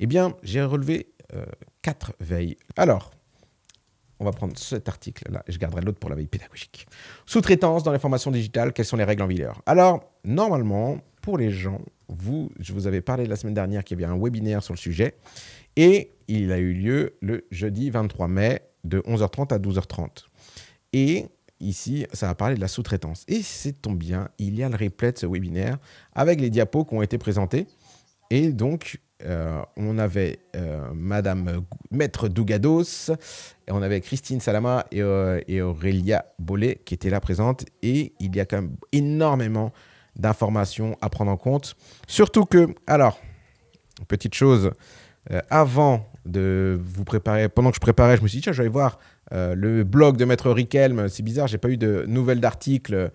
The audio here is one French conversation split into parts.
Eh bien, j'ai relevé euh, quatre veilles. Alors, on va prendre cet article-là, je garderai l'autre pour la veille pédagogique. Sous-traitance dans formations digitale, quelles sont les règles en vigueur Alors, normalement, pour les gens, vous, je vous avais parlé la semaine dernière qu'il y avait un webinaire sur le sujet, et il a eu lieu le jeudi 23 mai de 11h30 à 12h30. Et ici, ça va parler de la sous-traitance. Et c'est tombe bien, il y a le replay de ce webinaire avec les diapos qui ont été présentés. Et donc, euh, on avait euh, Madame Maître Dougados, on avait Christine Salama euh, et, Aurélia Bollet qui étaient là présentes. Et il y a quand même énormément d'informations à prendre en compte. Surtout que, alors, petite chose, avant de vous préparer, pendant que je préparais, je me suis dit, tiens, je vais aller voir le blog de Maître Riquelme. C'est bizarre, j'ai pas eu de nouvelles d'articles.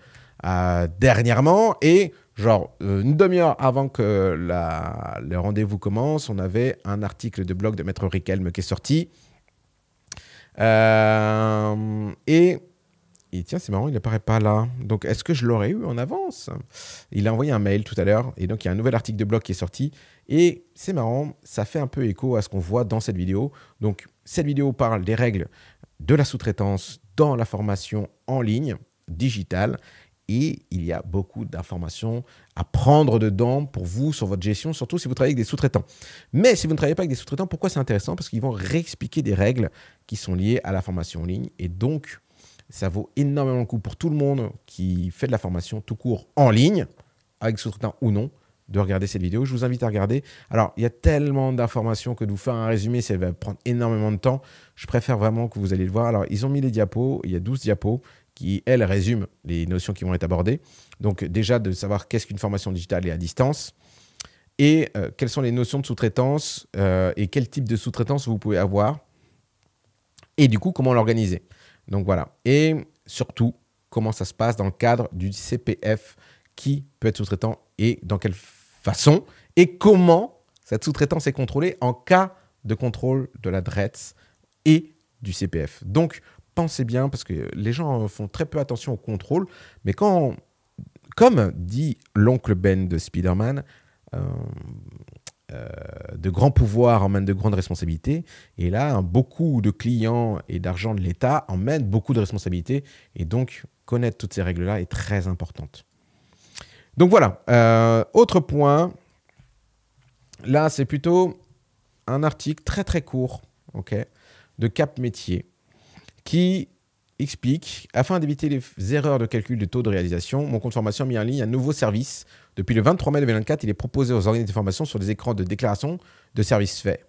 Euh, dernièrement. Et genre euh, une demi-heure avant que le rendez-vous commence, on avait un article de blog de Maître Riquelme qui est sorti. Euh, et, et, tiens, c'est marrant, il n'apparaît pas là. Donc, est-ce que je l'aurais eu en avance Il a envoyé un mail tout à l'heure, et donc il y a un nouvel article de blog qui est sorti. Et c'est marrant, ça fait un peu écho à ce qu'on voit dans cette vidéo. Donc, cette vidéo parle des règles de la sous-traitance dans la formation en ligne digitale. Et il y a beaucoup d'informations à prendre dedans pour vous sur votre gestion, surtout si vous travaillez avec des sous-traitants. Mais si vous ne travaillez pas avec des sous-traitants, pourquoi c'est intéressant Parce qu'ils vont réexpliquer des règles qui sont liées à la formation en ligne. Et donc, ça vaut énormément le coup pour tout le monde qui fait de la formation tout court en ligne, avec sous traitants ou non, de regarder cette vidéo. Je vous invite à regarder. Alors, il y a tellement d'informations que de vous faire un résumé, ça va prendre énormément de temps. Je préfère vraiment que vous allez le voir. Alors, ils ont mis les diapos, il y a 12 diapos qui, elle, résume les notions qui vont être abordées. Donc déjà de savoir qu'est-ce qu'une formation digitale et à distance, et euh, quelles sont les notions de sous-traitance euh, et quel type de sous-traitance vous pouvez avoir, et du coup comment l'organiser. Donc voilà. Et surtout, comment ça se passe dans le cadre du CPF, qui peut être sous-traitant et dans quelle façon, et comment cette sous-traitance est contrôlée en cas de contrôle de la DRETS et du CPF. Donc, pensez bien, parce que les gens font très peu attention au contrôle, mais quand, comme dit l'oncle Ben de Spider-Man, euh, euh, de grands pouvoirs emmènent de grandes responsabilités, et là, beaucoup de clients et d'argent de l'État emmènent beaucoup de responsabilités, et donc connaître toutes ces règles-là est très importante. Donc voilà, euh, autre point, là c'est plutôt un article très très court, ok, de Cap Métier qui explique Afin d'éviter les erreurs de calcul de taux de réalisation, mon compte formation a mis en ligne un nouveau service. Depuis le 23 mai 2024, il est proposé aux organismes de formation sur les écrans de déclaration de services faits.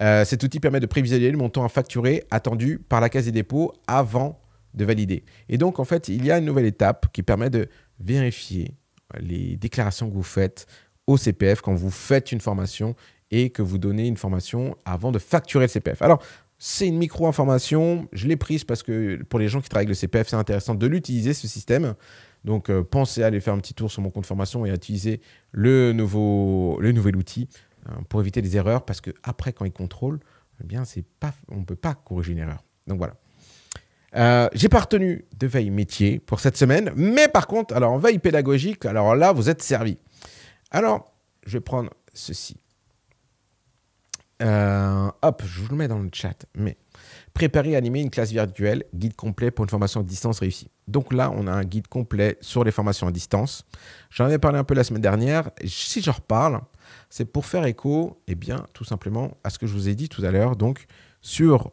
Euh, cet outil permet de prévisualiser le montant à facturer attendu par la Caisse des dépôts avant de valider. Et donc, en fait, il y a une nouvelle étape qui permet de vérifier les déclarations que vous faites au CPF quand vous faites une formation et que vous donnez une formation avant de facturer le CPF. Alors, c'est une micro-information, je l'ai prise parce que pour les gens qui travaillent avec le CPF, c'est intéressant de l'utiliser, ce système. Donc euh, pensez à aller faire un petit tour sur mon compte formation et à utiliser le, nouveau, le nouvel outil euh, pour éviter les erreurs parce que après quand ils contrôlent, eh bien pas, on ne peut pas corriger une erreur. Donc voilà. Euh, j'ai pas retenu de veille métier pour cette semaine, mais par contre, alors en veille pédagogique, alors là vous êtes servi. Alors je vais prendre ceci. Euh, hop, je vous le mets dans le chat. Mais préparer et animer une classe virtuelle, guide complet pour une formation à distance réussie. Donc là, on a un guide complet sur les formations à distance. J'en avais parlé un peu la semaine dernière. si j'en reparle, c'est pour faire écho, et eh bien, tout simplement à ce que je vous ai dit tout à l'heure, donc sur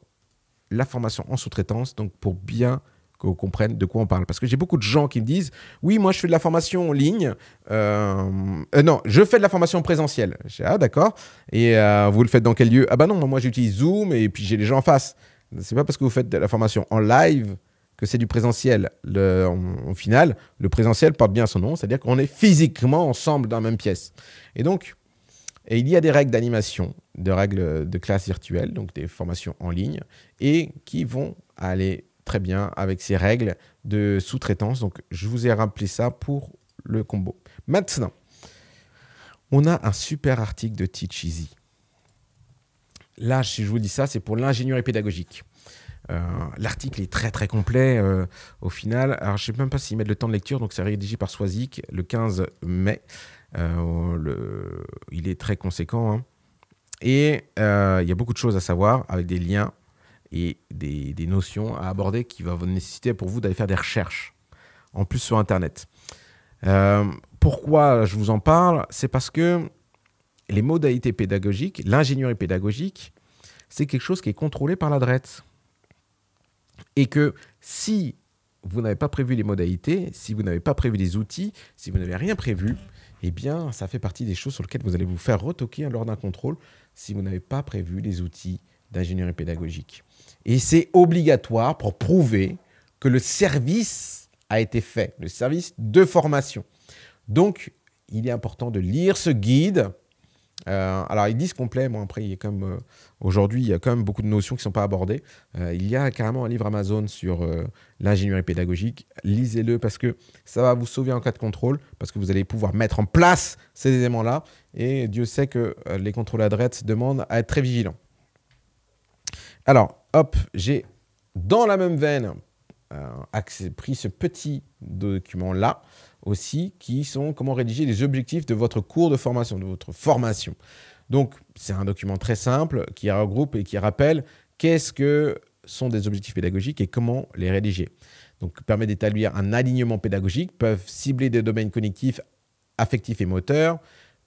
la formation en sous-traitance, donc pour bien qu'on comprenne de quoi on parle. Parce que j'ai beaucoup de gens qui me disent Oui, moi je fais de la formation en ligne. Euh, euh, non, je fais de la formation présentielle. Je Ah, d'accord. Et euh, vous le faites dans quel lieu Ah, bah non, moi j'utilise Zoom et puis j'ai les gens en face. C'est pas parce que vous faites de la formation en live que c'est du présentiel. Le, final, le présentiel porte bien son nom, c'est-à-dire qu'on est physiquement ensemble dans la même pièce. Et donc, et il y a des règles d'animation, des règles de classe virtuelle, donc des formations en ligne, et qui vont aller très bien avec ses règles de sous-traitance. Donc, je vous ai rappelé ça pour le combo. Maintenant, on a un super article de Teach Easy. Là, si je vous dis ça, c'est pour l'ingénierie pédagogique. Euh, l'article est très très complet euh, au final. Alors, je sais même pas s'ils mettent le temps de lecture, donc c'est rédigé par Swazik le 15 mai. Euh, le... Il est très conséquent. Hein. Et il y a beaucoup de choses à savoir avec des liens et des, notions à aborder qui va nécessiter pour vous d'aller faire des recherches, en plus sur Internet. Euh, pourquoi je vous en parle C'est parce que les modalités pédagogiques, l'ingénierie pédagogique, c'est quelque chose qui est contrôlé par la DRET. Et que si vous n'avez pas prévu les modalités, si vous n'avez pas prévu les outils, si vous n'avez rien prévu, eh bien, ça fait partie des choses sur lesquelles vous allez vous faire retoquer lors d'un contrôle si vous n'avez pas prévu les outils d'ingénierie pédagogique. Et c'est obligatoire pour prouver que le service a été fait, le service de formation. Donc, il est important de lire ce guide. Alors, euh, alors, ils disent complet. Bon, après, comme euh, aujourd'hui, il y a quand même beaucoup de notions qui ne sont pas abordées. Euh, il y a carrément un livre Amazon sur l'ingénierie pédagogique. Lisez-le parce que ça va vous sauver en cas de contrôle, parce que vous allez pouvoir mettre en place ces éléments-là. Et Dieu sait que les contrôles droite demandent à être très vigilants. Alors, hop, j'ai dans la même veine euh, pris ce petit document-là aussi, qui sont comment rédiger les objectifs de votre cours de formation, de votre formation. Donc, c'est un document très simple qui regroupe et qui rappelle qu'est-ce que sont des objectifs pédagogiques et comment les rédiger. Donc, permet d'établir un alignement pédagogique, peuvent cibler des domaines cognitifs, affectifs et moteurs,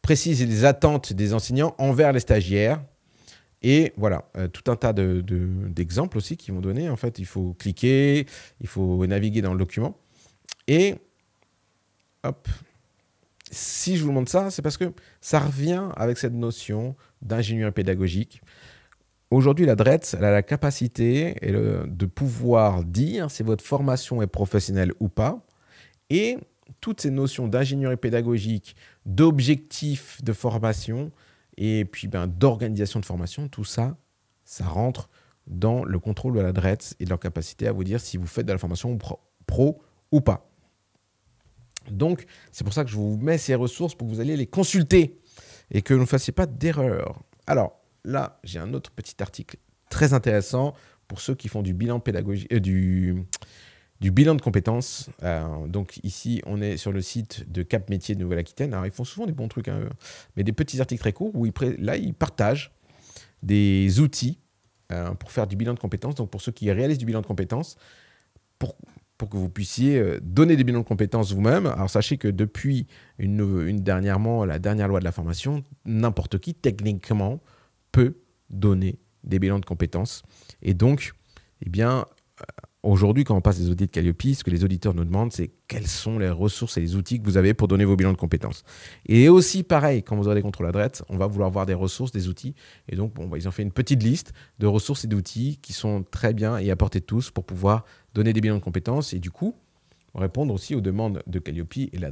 préciser les attentes des enseignants envers les stagiaires, et voilà, euh, tout un tas d'exemples de, aussi qui vont donner. En fait, il faut cliquer, il faut naviguer dans le document. Et hop, si je vous montre ça, c'est parce que ça revient avec cette notion d'ingénierie pédagogique. Aujourd'hui, la DRETS, elle a la capacité euh, de pouvoir dire si votre formation est professionnelle ou pas. Et toutes ces notions d'ingénierie pédagogique, d'objectifs de formation, et puis ben, d'organisation de formation, tout ça, ça rentre dans le contrôle de l'adresse et de leur capacité à vous dire si vous faites de la formation pro, ou pas. Donc, c'est pour ça que je vous mets ces ressources pour que vous alliez les consulter et que vous ne fassiez pas d'erreur. Alors, là, j'ai un autre petit article très intéressant pour ceux qui font du bilan pédagogique, euh, du, du bilan de compétences. Euh, donc ici, on est sur le site de Cap Métier de Nouvelle-Aquitaine. Alors ils font souvent des bons trucs, hein, mais des petits articles très courts où là, ils partagent des outils euh, pour faire du bilan de compétences. Donc pour ceux qui réalisent du bilan de compétences, pour, que vous puissiez euh, donner des bilans de compétences vous-même. Alors sachez que depuis une, une, dernièrement, la dernière loi de la formation, n'importe qui techniquement peut donner des bilans de compétences. Et donc, eh bien, Aujourd'hui, quand on passe des audits de Calliope, ce que les auditeurs nous demandent, c'est quelles sont les ressources et les outils que vous avez pour donner vos bilans de compétences. Et aussi, pareil, quand vous aurez des contrôles droite, on va vouloir voir des ressources, des outils. Et donc, bon, bah, ils ont fait une petite liste de ressources et d'outils qui sont très bien et à tous pour pouvoir donner des bilans de compétences. Et du coup, répondre aussi aux demandes de Calliope et de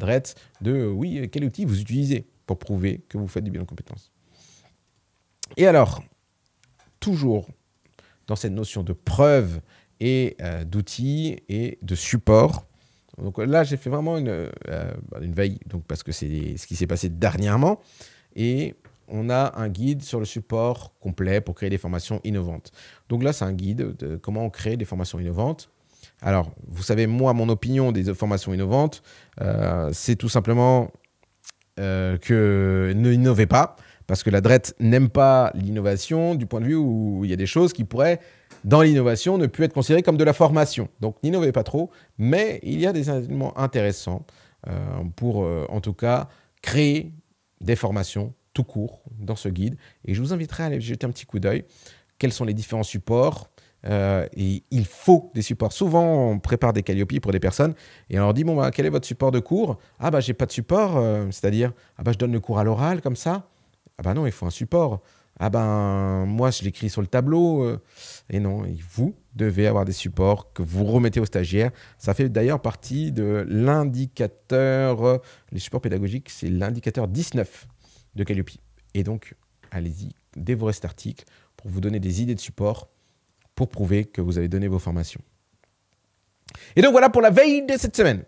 de oui, euh, quel outils vous utilisez pour prouver que vous faites des bilans de compétences. Et alors, toujours dans cette notion de preuve et euh, d'outils et de supports. Donc là, j'ai fait vraiment euh, bah, une, veille, donc parce que c'est ce qui s'est passé dernièrement. Et on a un guide sur le support complet pour créer des formations innovantes. Donc là, c'est un guide de comment on crée des formations innovantes. Alors, vous savez, moi, mon opinion des formations innovantes, euh, c'est tout simplement que ne innovez pas. Parce que la drette n'aime pas l'innovation du point de vue où il y a des choses qui pourraient, dans l'innovation, ne plus être considérées comme de la formation. Donc n'innovez pas trop, mais il y a des éléments intéressants euh, pour, euh, en tout cas, créer des formations tout court dans ce guide. Et je vous inviterai à aller jeter un petit coup d'œil. Quels sont les différents supports euh, et il faut des supports. Souvent, on prépare des calliopies pour des personnes et on leur dit bon bah, quel est votre support de cours Ah bah j'ai pas de support, c'est-à-dire ah bah je donne le cours à l'oral comme ça. Ah ben non, il faut un support. Ah ben moi, je l'écris sur le tableau. Euh, et non, vous devez avoir des supports que vous remettez aux stagiaires. Ça fait d'ailleurs partie de l'indicateur, euh, les supports pédagogiques, c'est l'indicateur 19 de Calliope. Et donc, allez-y, dévorez cet article pour vous donner des idées de support pour prouver que vous avez donné vos formations. Et donc voilà pour la veille de cette semaine.